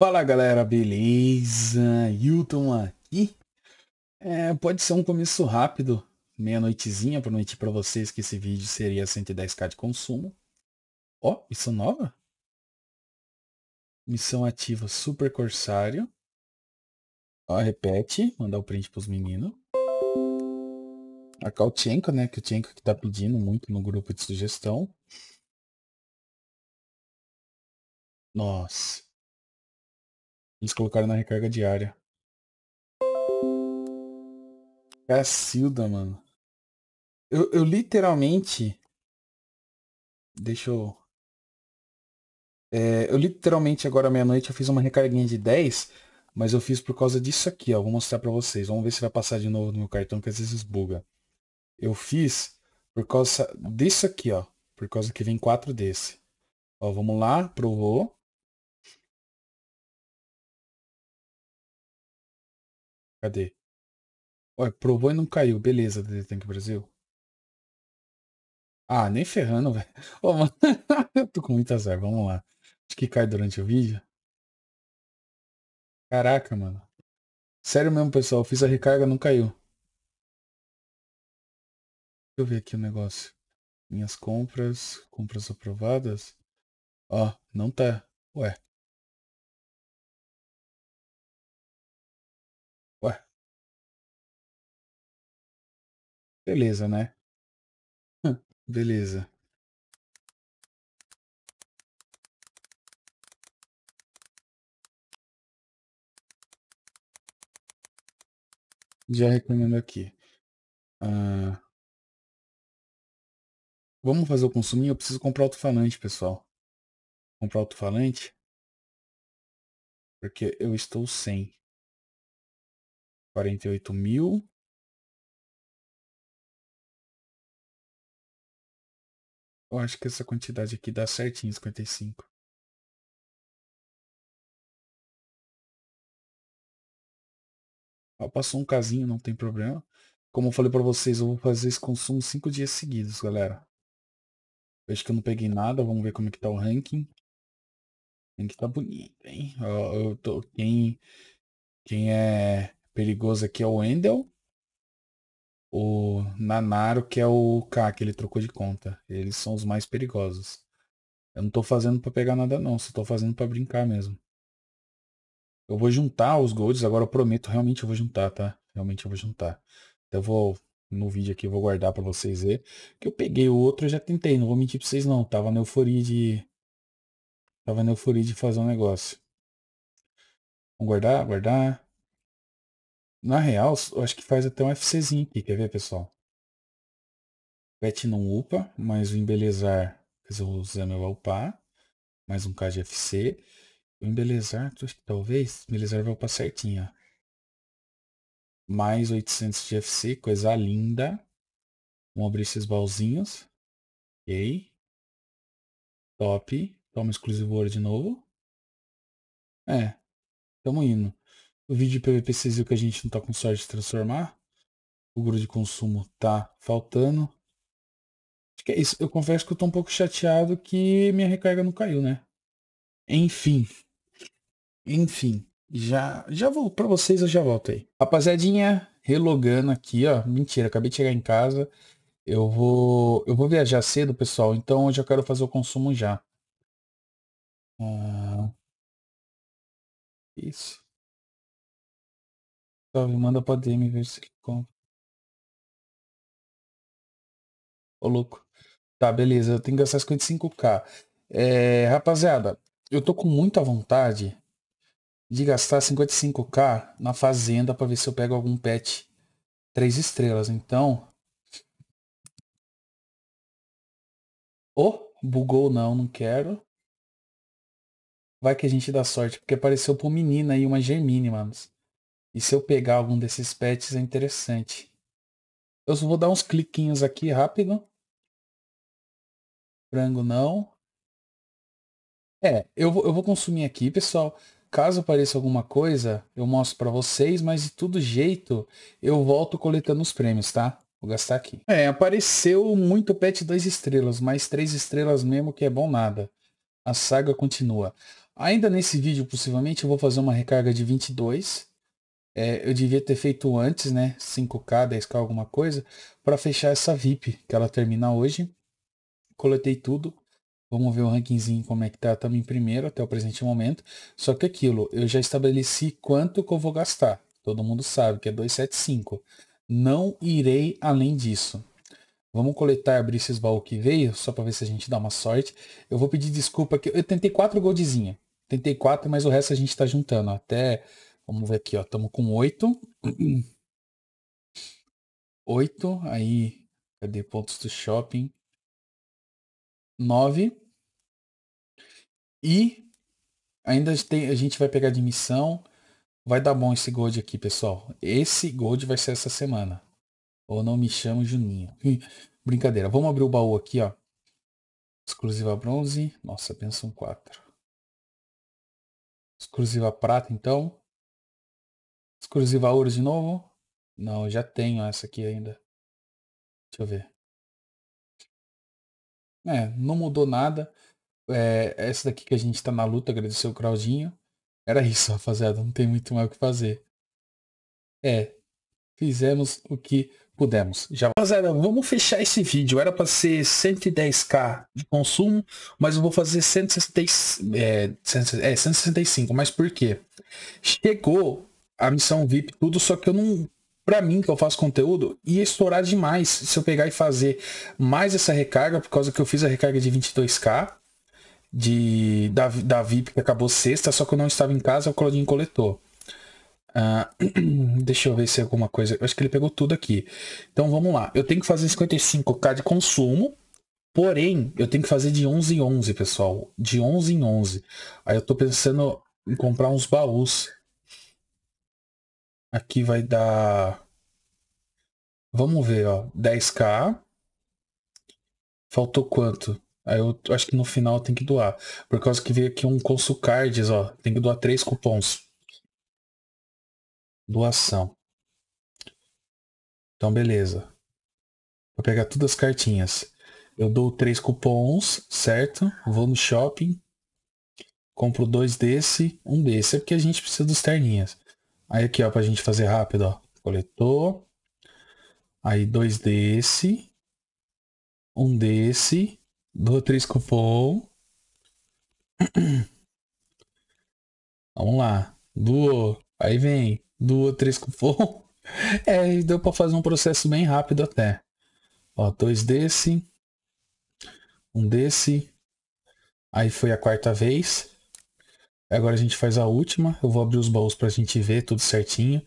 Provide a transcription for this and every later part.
Fala galera, beleza? Hilton aqui. É, pode ser um começo rápido, meia-noitezinha, prometi para vocês que esse vídeo seria 110k de consumo. Ó, oh, missão nova? Missão ativa Super Corsário. Ó, oh, repete, mandar o print pros meninos. A Kalchenko, né, que o Tchenko que tá pedindo muito no grupo de sugestão. Nossa. Eles colocaram na recarga diária. Cacilda, é mano. Eu, eu literalmente. Deixa eu. É, eu literalmente agora meia-noite eu fiz uma recarguinha de 10, mas eu fiz por causa disso aqui, ó. Vou mostrar pra vocês. Vamos ver se vai passar de novo no meu cartão, que às vezes buga. Eu fiz por causa disso aqui, ó. Por causa que vem 4 desse. Ó, vamos lá pro Cadê? Olha, provou e não caiu. Beleza, DD Tank Brasil. Ah, nem ferrando, velho. Oh, mano, eu tô com muita azar. Vamos lá. Acho que cai durante o vídeo. Caraca, mano. Sério mesmo, pessoal. Fiz a recarga, não caiu. Deixa eu ver aqui o negócio. Minhas compras. Compras aprovadas. Ó, oh, não tá. Ué. Beleza, né? Beleza. Já reclamando aqui. vamos fazer o consuminho? Eu preciso comprar alto-falante, pessoal. Comprar alto-falante? Porque eu estou sem. 48 mil. Eu acho que essa quantidade aqui dá certinho 55. Ó, passou um casinho, não tem problema. Como eu falei para vocês, eu vou fazer esse consumo 5 dias seguidos, galera. Vejo que eu não peguei nada, vamos ver como é que tá o ranking. O que tá bonito, hein? eu tô, quem, quem é perigoso aqui é o Endel o Nanaro, que é o K, que ele trocou de conta. Eles são os mais perigosos. Eu não tô fazendo para pegar nada não, só tô fazendo para brincar mesmo. Eu vou juntar os golds, agora eu prometo, realmente eu vou juntar, tá? Realmente eu vou juntar. Então eu vou no vídeo aqui, eu vou guardar para vocês ver. Que eu peguei o outro, eu já tentei, não vou mentir para vocês não. Tava na euforia de... Tava na euforia de fazer um negócio. Vamos guardar, guardar. Na real, eu acho que faz até um FCzinho aqui, quer ver, pessoal? Pet não upa, mas o embelezar, quer dizer, o Zamel vai upar. Mais um K de FC. O embelezar, acho que talvez, embelezar vai upar certinho, ó. Mais 800 de FC, coisa linda. Vamos abrir esses baúzinhos. Ok. Top. Toma exclusivo ouro de novo. É. Tamo indo. O vídeo de PVP vocês viram que a gente não tá com sorte de transformar. O grupo de consumo tá faltando. Acho que é isso. Eu confesso que eu tô um pouco chateado que minha recarga não caiu, né? Enfim. Enfim. Já, já vou para vocês, eu já volto aí. Rapaziadinha, relogando aqui, ó. Mentira, acabei de chegar em casa. Eu vou, eu vou viajar cedo, pessoal. Então eu já quero fazer o consumo já. Ah, isso. Tá, manda pra DM ver se ele compra. Ô, louco. Tá, beleza. Eu tenho que gastar 55k. É, rapaziada, eu tô com muita vontade de gastar 55k na fazenda pra ver se eu pego algum pet 3 estrelas. Então... Oh, bugou não, não quero. Vai que a gente dá sorte, porque apareceu pro menina aí uma Germine, mano. E se eu pegar algum desses pets é interessante. Eu vou dar uns cliquinhos aqui rápido. Frango não. É, eu vou, eu vou consumir aqui, pessoal. Caso apareça alguma coisa, eu mostro para vocês, mas de todo jeito eu volto coletando os prêmios, tá? Vou gastar aqui. É, apareceu muito pet 2 estrelas, mas 3 estrelas mesmo que é bom nada. A saga continua. Ainda nesse vídeo, possivelmente, eu vou fazer uma recarga de 22. É, eu devia ter feito antes, né? 5K, 10K, alguma coisa, para fechar essa VIP, que ela termina hoje. Coletei tudo. Vamos ver o rankingzinho como é que tá. Estamos em primeiro até o presente momento. Só que aquilo, eu já estabeleci quanto que eu vou gastar. Todo mundo sabe que é 275. Não irei além disso. Vamos coletar, abrir esses baús que veio, só para ver se a gente dá uma sorte. Eu vou pedir desculpa que eu tentei quatro goldzinha. Tentei quatro, mas o resto a gente está juntando. Até Vamos ver aqui, ó. Estamos com 8. 8. Aí, cadê pontos do shopping? 9. E ainda tem, a gente vai pegar de missão. Vai dar bom esse gold aqui, pessoal. Esse gold vai ser essa semana. Ou não me chamo Juninho. Brincadeira. Vamos abrir o baú aqui, ó. Exclusiva bronze. Nossa, pensam 4. Exclusiva prata, então. Exclusiva Ouro de novo? Não, já tenho essa aqui ainda. Deixa eu ver. É, não mudou nada. É, essa daqui que a gente está na luta, agradeceu o Claudinho. Era isso, rapaziada. Não tem muito mais o que fazer. É, fizemos o que pudemos. Já, rapaziada, vamos fechar esse vídeo. Era para ser 110k de consumo, mas eu vou fazer 160, é, 165. É, mas por quê? Chegou a missão VIP, tudo, só que eu não. Pra mim, que eu faço conteúdo, ia estourar demais se eu pegar e fazer mais essa recarga, por causa que eu fiz a recarga de 22k de, da, da VIP que acabou sexta, só que eu não estava em casa, é o Claudinho coletou. Uh, deixa eu ver se é alguma coisa. Eu acho que ele pegou tudo aqui. Então vamos lá. Eu tenho que fazer 55k de consumo. Porém, eu tenho que fazer de 11 em 11, pessoal. De 11 em 11. Aí eu tô pensando em comprar uns baús. Aqui vai dar. Vamos ver, ó. 10k. Faltou quanto? Aí eu acho que no final tem que doar. Por causa que veio aqui um Consul Cards, ó. Tem que doar três cupons. Doação. Então, beleza. Vou pegar todas as cartinhas. Eu dou três cupons, certo? Vou no shopping. Compro dois desse, um desse. É porque a gente precisa dos terninhas. Aí aqui, ó, pra gente fazer rápido, ó. Coletou. Aí dois desse. Um desse. Dois, três cupom. Vamos lá. Duo. Aí vem. Duo, três cupom. É, deu pra fazer um processo bem rápido até. Ó, dois desse. Um desse. Aí foi a quarta vez. Agora a gente faz a última. Eu vou abrir os baús pra gente ver tudo certinho.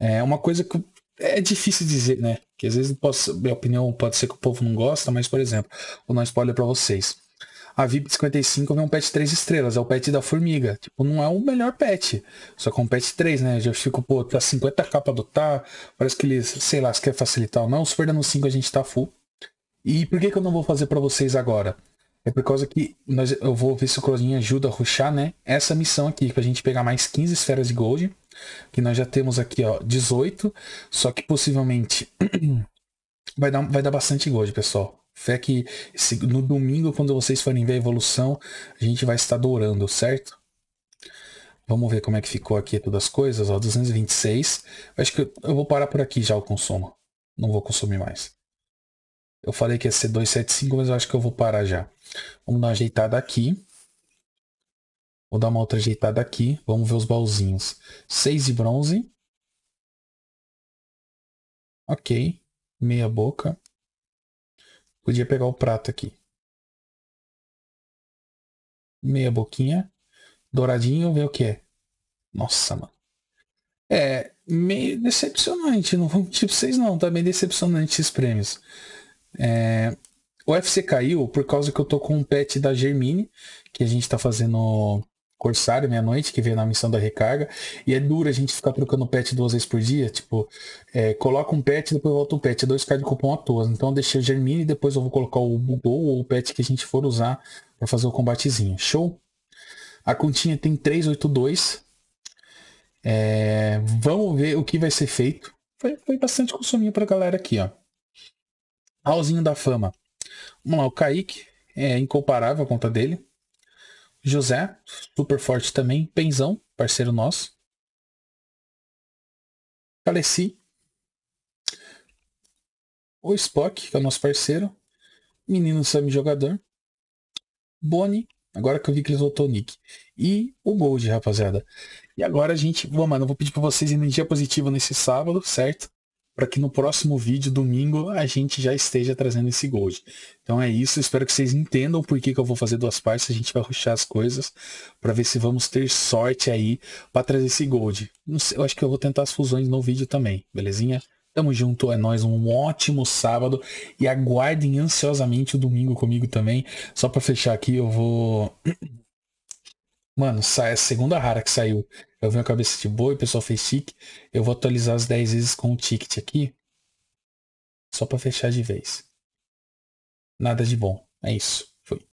É uma coisa que é difícil dizer, né? Que às vezes, posso, minha opinião pode ser que o povo não gosta, mas, por exemplo, vou dar um spoiler pra vocês. A VIP 55 é um pet 3 estrelas, é o pet da formiga. Tipo, não é o melhor pet. Só que é um pet 3, né? Eu já fico, pô, tá 50k do adotar. Parece que eles, sei lá, se quer facilitar ou não. Super dano 5 a gente tá full. E por que, que eu não vou fazer para vocês agora? É por causa que nós, eu vou ver se o Claudinho ajuda a ruxar, né? Essa missão aqui, pra gente pegar mais 15 esferas de gold. Que nós já temos aqui, ó, 18. Só que possivelmente vai dar, vai dar bastante gold, pessoal. Fé que esse, no domingo, quando vocês forem ver a evolução, a gente vai estar dourando, certo? Vamos ver como é que ficou aqui todas as coisas, ó, 226. Acho que eu, eu vou parar por aqui já o consumo. Não vou consumir mais. Eu falei que ia ser 275, mas eu acho que eu vou parar já. Vamos dar uma ajeitada aqui. Vou dar uma outra ajeitada aqui. Vamos ver os baúzinhos. 6 de bronze. Ok. Meia boca. Podia pegar o prato aqui. Meia boquinha. Douradinho, ver o que é. Nossa, mano. É, meio decepcionante, não tipo, vocês não, tá meio decepcionante esses prêmios. É, o FC caiu por causa que eu tô com um pet da Germine, que a gente tá fazendo Corsário meia-noite, que veio na missão da recarga. E é duro a gente ficar trocando pet duas vezes por dia. Tipo, é, coloca um pet depois volta um pet. É 2k de cupom à toa. Então eu deixei a Germine e depois eu vou colocar o Bugou ou o pet que a gente for usar para fazer o combatezinho. Show? A continha tem 382. É, vamos ver o que vai ser feito. Foi, foi bastante consuminho pra galera aqui, ó. Alzinho da Fama. Vamos lá, o Kaique é incomparável a conta dele. José, super forte também. Penzão, parceiro nosso. Faleci. O Spock, que é o nosso parceiro. Menino Sam jogador. Boni, agora que eu vi que ele voltou o nick. E o Gold, rapaziada. E agora a gente. Bom, mano, eu vou pedir pra vocês energia positiva nesse sábado, certo? para que no próximo vídeo, domingo, a gente já esteja trazendo esse Gold. Então é isso, espero que vocês entendam por que, que eu vou fazer duas partes, a gente vai ruxar as coisas para ver se vamos ter sorte aí para trazer esse Gold. Sei, eu acho que eu vou tentar as fusões no vídeo também, belezinha? Tamo junto, é nós um ótimo sábado e aguardem ansiosamente o domingo comigo também. Só para fechar aqui, eu vou Mano, sai é a segunda rara que saiu. Eu vi uma cabeça de boi, o pessoal fez chique. Eu vou atualizar as 10 vezes com o ticket aqui. Só pra fechar de vez. Nada de bom. É isso. Fui.